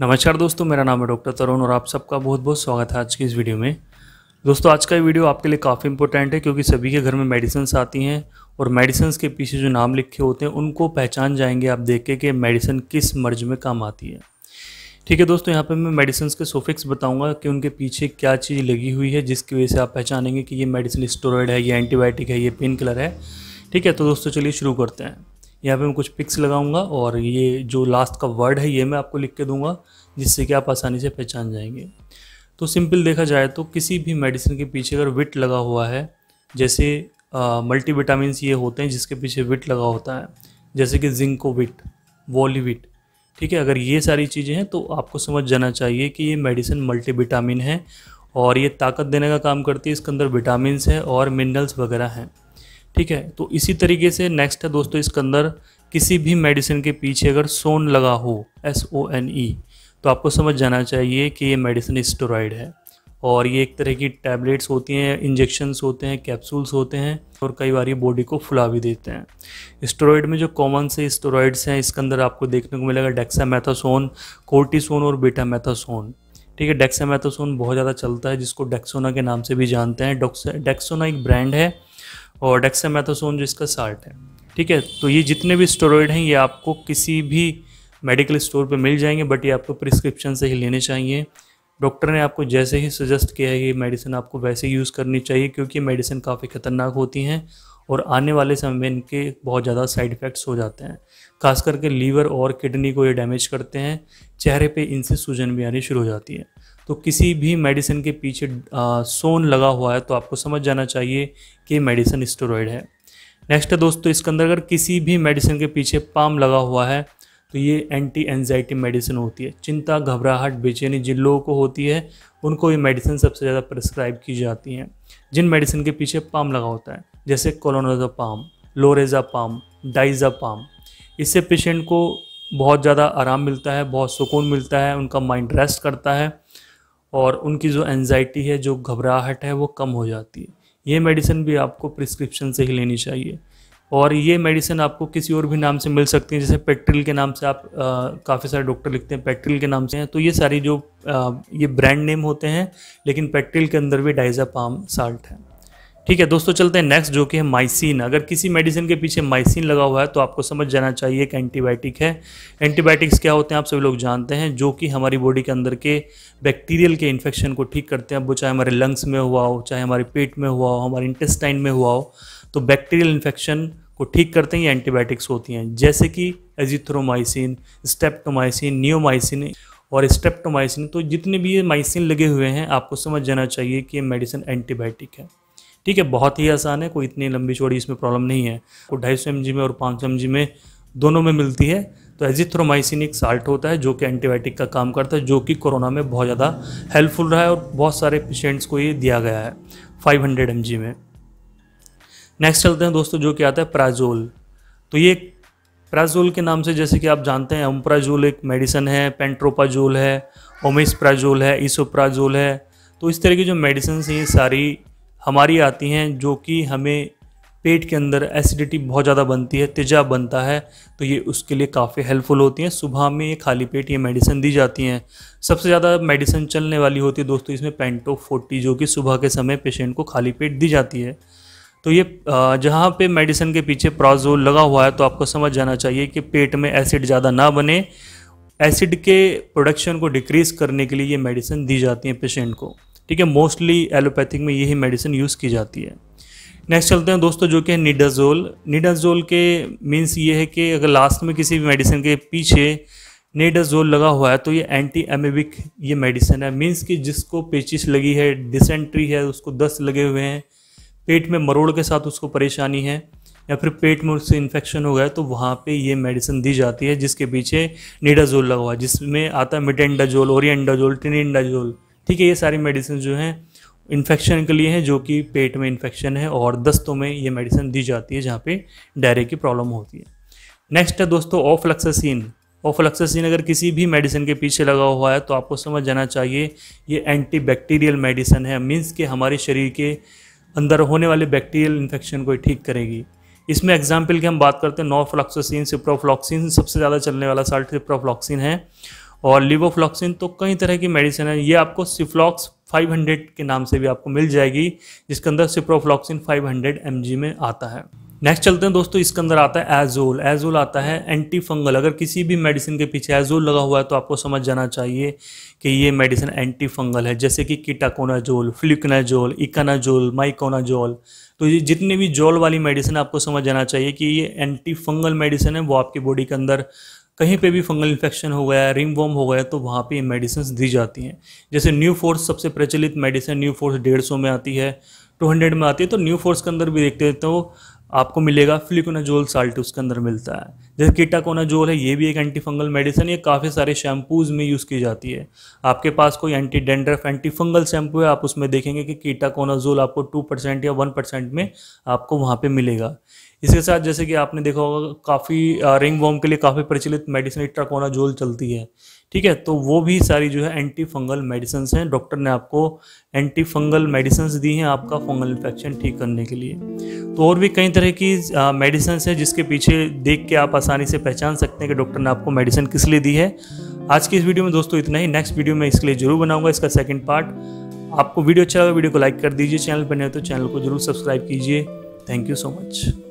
नमस्कार दोस्तों मेरा नाम है डॉक्टर तरुण और आप सबका बहुत बहुत स्वागत है आज की इस वीडियो में दोस्तों आज का ये वीडियो आपके लिए काफ़ी इंपॉर्टेंट है क्योंकि सभी के घर में मेडिसन्स आती हैं और मेडिसन्स के पीछे जो नाम लिखे होते हैं उनको पहचान जाएंगे आप देख के कि मेडिसिन किस मर्ज में काम आती है ठीक है दोस्तों यहाँ पर मैं मेडिसिन के सोफिक्स बताऊँगा कि उनके पीछे क्या चीज़ लगी हुई है जिसकी वजह से आप पहचानेंगे कि ये मेडिसिन स्टोरॉयड है ये एंटीबायोटिक है ये पेन किलर है ठीक है तो दोस्तों चलिए शुरू करते हैं यहाँ पे मैं कुछ पिक्स लगाऊंगा और ये जो लास्ट का वर्ड है ये मैं आपको लिख के दूंगा जिससे कि आप आसानी से पहचान जाएंगे तो सिंपल देखा जाए तो किसी भी मेडिसिन के पीछे अगर विट लगा हुआ है जैसे मल्टी विटामिन ये होते हैं जिसके पीछे विट लगा होता है जैसे कि जिंको विट वॉलीविट ठीक है अगर ये सारी चीज़ें हैं तो आपको समझ जाना चाहिए कि ये मेडिसिन मल्टी विटामिन है और ये ताकत देने का काम करती है इसके अंदर विटामिन है और मिनरल्स वगैरह हैं ठीक है तो इसी तरीके से नेक्स्ट है दोस्तों इसके अंदर किसी भी मेडिसिन के पीछे अगर सोन लगा हो एस ओ एन ई तो आपको समझ जाना चाहिए कि ये मेडिसिन स्टोराइड है और ये एक तरह की टैबलेट्स होती हैं इंजेक्शंस होते हैं कैप्सूल्स होते हैं और कई बार ये बॉडी को फुला भी देते हैं स्टोरॉयड में जो कॉमन से स्टोरॉयड्स हैं इसके अंदर आपको देखने को मिलेगा डेक्सामेथासोन कोर्टिसोन और बीटामेथासोन ठीक है डेक्सामेथासोन बहुत ज़्यादा चलता है जिसको डेक्सोना के नाम से भी जानते हैं डेक्सोना एक ब्रांड है और डेक्सामेथासोन जो इसका साल्ट है ठीक है तो ये जितने भी स्टोरॉयड हैं ये आपको किसी भी मेडिकल स्टोर पे मिल जाएंगे बट ये आपको प्रिस्क्रिप्शन से ही लेने चाहिए डॉक्टर ने आपको जैसे ही सजेस्ट किया है ये मेडिसिन आपको वैसे यूज़ करनी चाहिए क्योंकि मेडिसिन काफ़ी ख़तरनाक होती हैं और आने वाले समय में इनके बहुत ज़्यादा साइड इफ़ेक्ट्स हो जाते हैं खास करके लीवर और किडनी को ये डैमेज करते हैं चेहरे पे इनसे सूजन भी आनी शुरू हो जाती है तो किसी भी मेडिसिन के पीछे आ, सोन लगा हुआ है तो आपको समझ जाना चाहिए कि मेडिसिन स्टोरॉयड है नेक्स्ट है दोस्तों इसके अंदर अगर किसी भी मेडिसिन के पीछे पाम लगा हुआ है तो ये एंटी एनजाइटी मेडिसिन होती है चिंता घबराहट बेचैनी जिन लोगों को होती है उनको ये मेडिसिन सबसे ज़्यादा प्रिस्क्राइब की जाती हैं जिन मेडिसिन के पीछे पाम लगा होता है जैसे पाम लोरेजा पाम डाइजा पाम इससे पेशेंट को बहुत ज़्यादा आराम मिलता है बहुत सुकून मिलता है उनका माइंड रेस्ट करता है और उनकी जो एनजाइटी है जो घबराहट है वो कम हो जाती है ये मेडिसिन भी आपको प्रिस्क्रिप्शन से ही लेनी चाहिए और ये मेडिसिन आपको किसी और भी नाम से मिल सकती है जैसे पेट्रिल के नाम से आप काफ़ी सारे डॉक्टर लिखते हैं पेट्रिल के नाम से हैं तो ये सारी जो आ, ये ब्रांड नेम होते हैं लेकिन पेट्रिल के अंदर भी डाइजापाम साल्ट है ठीक है दोस्तों चलते हैं नेक्स्ट जो कि है माइसिन अगर किसी मेडिसिन के पीछे माइसिन लगा हुआ है तो आपको समझ जाना चाहिए कि एंटीबायोटिक है एंटीबायोटिक्स क्या होते हैं आप सभी लोग जानते हैं जो कि हमारी बॉडी के अंदर के बैक्टीरियल के इन्फेक्शन को ठीक करते हैं वो चाहे हमारे लंग्स में हुआ हो चाहे हमारे पेट में हुआ हो हमारे इंटेस्टाइन में हुआ हो तो बैक्टीरियल इन्फेक्शन को ठीक करते हैं ये एंटीबायोटिक्स होती हैं जैसे कि एजिथ्रोमाइसिन स्टेप्टोमाइसिन नियोमाइसिन और स्टेप्टोमाइसिन तो जितने भी ये माइसिन लगे हुए हैं आपको समझ जाना चाहिए कि ये मेडिसिन एंटीबायोटिक है ठीक है बहुत ही आसान है कोई इतनी लंबी चौड़ी इसमें प्रॉब्लम नहीं है वो ढाई सौ एम में और पाँच सौ एम में दोनों में मिलती है तो एजिथ्रोमाइसिन एक साल्ट होता है जो कि एंटीबायोटिक का काम करता है जो कि कोरोना में बहुत ज़्यादा हेल्पफुल रहा है और बहुत सारे पेशेंट्स को ये दिया गया है 500 हंड्रेड में नेक्स्ट चलते हैं दोस्तों जो कि आता है प्राजोल तो ये प्राजोल के नाम से जैसे कि आप जानते हैं ओमप्राजोल एक मेडिसन है पेंट्रोपाजोल है प्राजोल है इसोप्राजोल है तो इस तरह की जो मेडिसिन हैं ये सारी हमारी आती हैं जो कि हमें पेट के अंदर एसिडिटी बहुत ज़्यादा बनती है तेजाब बनता है तो ये उसके लिए काफ़ी हेल्पफुल होती हैं सुबह में ये खाली पेट ये मेडिसिन दी जाती हैं सबसे ज़्यादा मेडिसिन चलने वाली होती है दोस्तों इसमें पेंटो फोर्टी जो कि सुबह के समय पेशेंट को खाली पेट दी जाती है तो ये जहाँ पे मेडिसिन के पीछे प्राजोल लगा हुआ है तो आपको समझ जाना चाहिए कि पेट में एसिड ज़्यादा ना बने एसिड के प्रोडक्शन को डिक्रीज़ करने के लिए ये मेडिसिन दी जाती है पेशेंट को ठीक है मोस्टली एलोपैथिक में यही मेडिसिन यूज़ की जाती है नेक्स्ट चलते हैं दोस्तों जो कि है निडाजोल निडाजोल के मीन्स ये है कि अगर लास्ट में किसी भी मेडिसिन के पीछे निडाजोल लगा हुआ है तो ये एंटी एमेबिक ये मेडिसिन है मीन्स कि जिसको पेचिश लगी है डिसेंट्री है उसको दस्त लगे हुए हैं पेट में मरोड़ के साथ उसको परेशानी है या फिर पेट में उससे इन्फेक्शन हो गया तो वहाँ पे ये मेडिसिन दी जाती है जिसके पीछे निडाजोल लगा हुआ है जिसमें आता है मिटेंडाजोल ओरियंडाजोल टिनिंडाजोल ठीक है ये सारी मेडिसिन जो हैं इन्फेक्शन के लिए हैं जो कि पेट में इन्फेक्शन है और दस्तों में ये मेडिसिन दी जाती है जहाँ पे डायरे की प्रॉब्लम होती है नेक्स्ट है दोस्तों ओफ्लक्सासिन ओफ्लक्सासिन अगर किसी भी मेडिसिन के पीछे लगा हुआ है तो आपको समझ जाना चाहिए ये एंटी बैक्टीरियल मेडिसिन है मीन्स कि हमारे शरीर के अंदर होने वाले बैक्टीरियल इन्फेक्शन को ठीक करेगी इसमें एग्जाम्पल की हम बात करते हैं नोफ्लॉक्सोसिन सिप्रोफ्लॉक्सिन सबसे ज़्यादा चलने वाला साल्ट सिप्रोफ्लॉक्सिन है और लिवोफ्लॉक्सिन तो कई तरह की मेडिसिन है ये आपको सिफ्लॉक्स 500 के नाम से भी आपको मिल जाएगी जिसके अंदर सिप्रोफ्लॉक्सिन 500 हंड्रेड में आता है नेक्स्ट चलते हैं दोस्तों इसके अंदर आता है एजोल एजोल आता है एंटी फंगल अगर किसी भी मेडिसिन के पीछे एजोल लगा हुआ है तो आपको समझ जाना चाहिए कि ये मेडिसिन एंटी फंगल है जैसे कि कीटाकोनाजोल फ्लिकनाजोल इकानाजोल माइकोनाजोल तो ये जितने भी जोल वाली मेडिसिन आपको समझ जाना चाहिए कि ये एंटी फंगल मेडिसिन है वो आपकी बॉडी के अंदर कहीं पे भी फंगल इन्फेक्शन हो गया रिंग वॉम हो गया तो वहाँ पे ये मेडिसिन दी जाती हैं जैसे न्यू फोर्स सबसे प्रचलित मेडिसिन न्यू फोर्स डेढ़ सौ में आती है टू हंड्रेड में आती है तो न्यू फोर्स के अंदर भी देखते हैं तो आपको मिलेगा फ्लिकोनाजोल साल्ट उसके अंदर मिलता है जैसे कीटाकोनाजोल है ये भी एक एंटी फंगल मेडिसिन ये काफ़ी सारे शैम्पूज़ में यूज़ की जाती है आपके पास कोई anti dandruff anti fungal shampoo है आप उसमें देखेंगे कि कीटाकोनाजोल आपको टू परसेंट या वन परसेंट में आपको वहाँ पे मिलेगा इसके साथ जैसे कि आपने देखा होगा काफ़ी रिंग वॉम के लिए काफ़ी प्रचलित मेडिसिन जोल चलती है ठीक है तो वो भी सारी जो है एंटी फंगल मेडिसिन हैं डॉक्टर ने आपको एंटी फंगल मेडिसन्स दी हैं आपका फंगल इन्फेक्शन ठीक करने के लिए तो और भी कई तरह की मेडिसन्स हैं जिसके पीछे देख के आप आसानी से पहचान सकते हैं कि डॉक्टर ने आपको मेडिसिन किस लिए दी है आज की इस वीडियो में दोस्तों इतना ही नेक्स्ट वीडियो में इसके लिए जरूर बनाऊंगा इसका सेकंड पार्ट आपको वीडियो अच्छा लगा वीडियो को लाइक कर दीजिए चैनल पर नहीं तो चैनल को जरूर सब्सक्राइब कीजिए थैंक यू सो मच